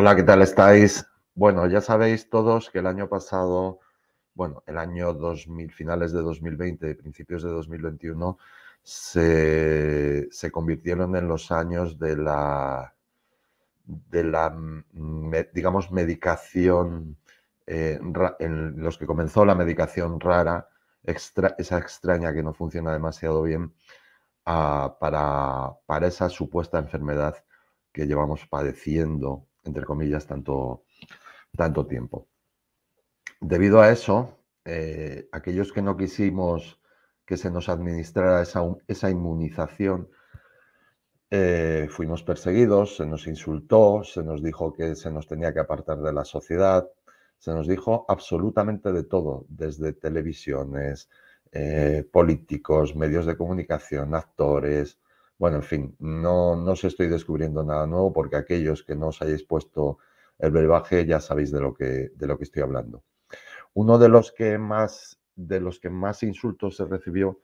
Hola, ¿qué tal estáis? Bueno, ya sabéis todos que el año pasado, bueno, el año 2000, finales de 2020, principios de 2021, se, convirtieron en los años de la, de la digamos, medicación, eh, en los que comenzó la medicación rara, esa extraña que no funciona demasiado bien, ah, para, para esa supuesta enfermedad que llevamos padeciendo entre comillas, tanto, tanto tiempo. Debido a eso, eh, aquellos que no quisimos que se nos administrara esa, esa inmunización, eh, fuimos perseguidos, se nos insultó, se nos dijo que se nos tenía que apartar de la sociedad, se nos dijo absolutamente de todo, desde televisiones, eh, políticos, medios de comunicación, actores, bueno, en fin, no, no os estoy descubriendo nada nuevo porque aquellos que no os hayáis puesto el brebaje ya sabéis de lo que, de lo que estoy hablando. Uno de los que más, de los que más insultos se recibió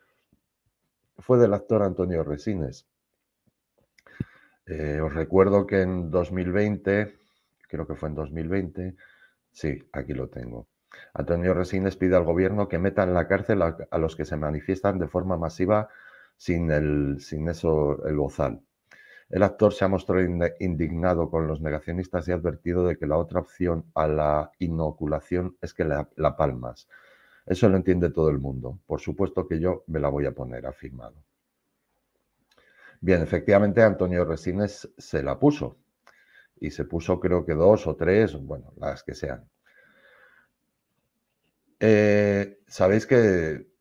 fue del actor Antonio Resines. Eh, os recuerdo que en 2020, creo que fue en 2020, sí, aquí lo tengo. Antonio Resines pide al gobierno que meta en la cárcel a los que se manifiestan de forma masiva sin, el, eso, el bozal. El actor se ha mostrado indignado con los negacionistas y ha advertido de que la otra opción a la inoculación es que la, palmas. Eso lo entiende todo el mundo. Por supuesto que yo me la voy a poner, afirmado. Bien, efectivamente Antonio Resines se la puso. Y se puso creo que dos o tres, bueno, las que sean. Eh, Sabéis que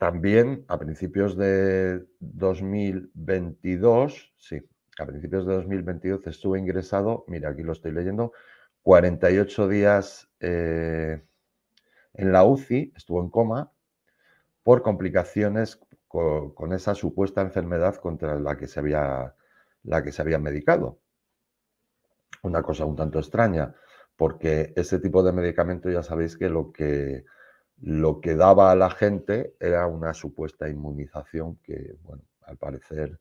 también a principios de 2022, sí, a principios de 2022 estuve ingresado, mira, aquí lo estoy leyendo, 48 días eh, en la UCI, estuvo en coma, por complicaciones con, con, esa supuesta enfermedad contra la que, se había, la que se había medicado. Una cosa un tanto extraña, porque ese tipo de medicamento ya sabéis que lo que lo que daba a la gente era una supuesta inmunización que, bueno, al parecer,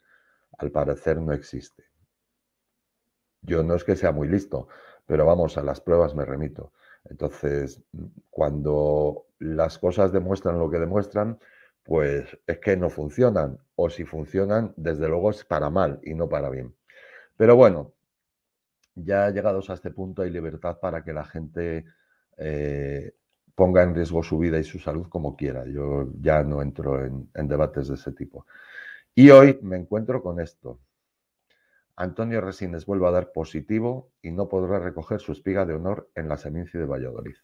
al parecer no existe. Yo no es que sea muy listo, pero vamos, a las pruebas me remito. Entonces, cuando las cosas demuestran lo que demuestran, pues es que no funcionan, o si funcionan, desde luego es para mal y no para bien. Pero bueno, ya llegados a este punto hay libertad para que la gente eh, ponga en riesgo su vida y su salud como quiera. Yo ya no entro en, debates de ese tipo. Y hoy me encuentro con esto. Antonio Resines vuelve a dar positivo y no podrá recoger su espiga de honor en la Seminci de Valladolid.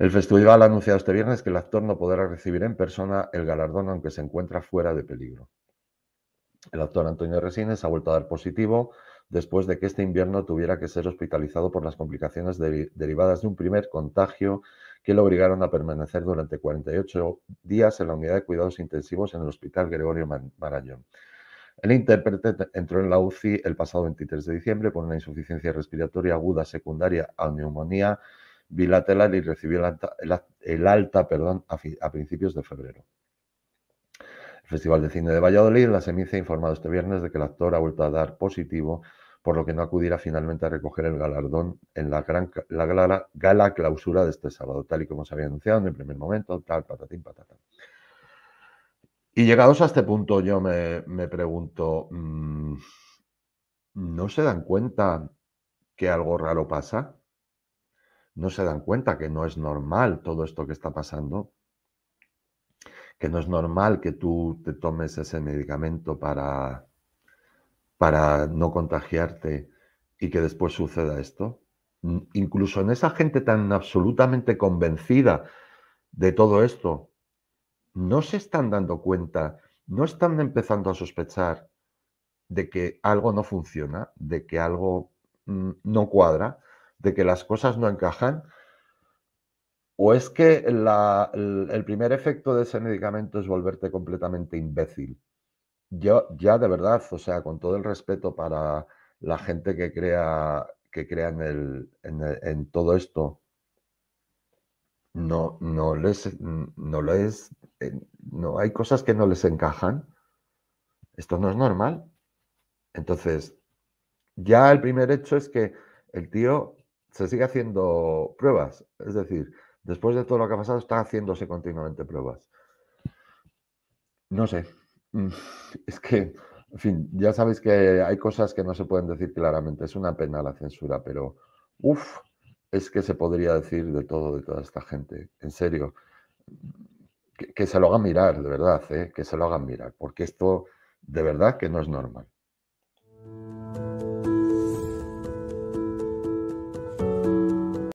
El festival ha anunciado este viernes que el actor no podrá recibir en persona el galardón aunque se encuentra fuera de peligro. El actor Antonio Resines ha vuelto a dar positivo después de que este invierno tuviera que ser hospitalizado por las complicaciones derivadas de un primer contagio que lo obligaron a permanecer durante 48 días en la unidad de cuidados intensivos en el Hospital Gregorio Marañón. El intérprete entró en la UCI el pasado 23 de diciembre con una insuficiencia respiratoria aguda secundaria a neumonía bilateral y recibió el alta, perdón, a, principios de febrero. El Festival de Cine de Valladolid, La Semicia, ha informado este viernes de que el actor ha vuelto a dar positivo por lo que no acudirá finalmente a recoger el galardón en la, gran, la gala, clausura de este sábado, tal y como se había anunciado en el primer momento, tal, patatín, patata. Y llegados a este punto, yo me, me pregunto, mm, ¿no se dan cuenta que algo raro pasa? ¿No se dan cuenta que no es normal todo esto que está pasando? que no es normal que tú te tomes ese medicamento para para no contagiarte y que después suceda esto? Mm, incluso en esa gente tan absolutamente convencida de todo esto, no se están dando cuenta, no están empezando a sospechar de que algo no funciona, de que algo mm, no cuadra, de que las cosas no encajan. ¿O es que el primer efecto de ese medicamento es volverte completamente imbécil? yo ya de verdad, o sea, con todo el respeto para la gente que crea, que crea en, el, en, todo esto, no, no les, no les, eh, no hay cosas que no les encajan. Esto no es normal. Entonces, ya el primer hecho es que el tío se sigue haciendo pruebas. Es decir, después de todo lo que ha pasado, está haciéndose continuamente pruebas. No sé, Mm, es que, en fin, ya sabéis que hay cosas que no se pueden decir claramente. Es una pena la censura, pero uff, es que se podría decir de todo de toda esta gente. En serio, que, se lo hagan mirar, de verdad, ¿eh? que se lo hagan mirar, porque esto de verdad que no es normal.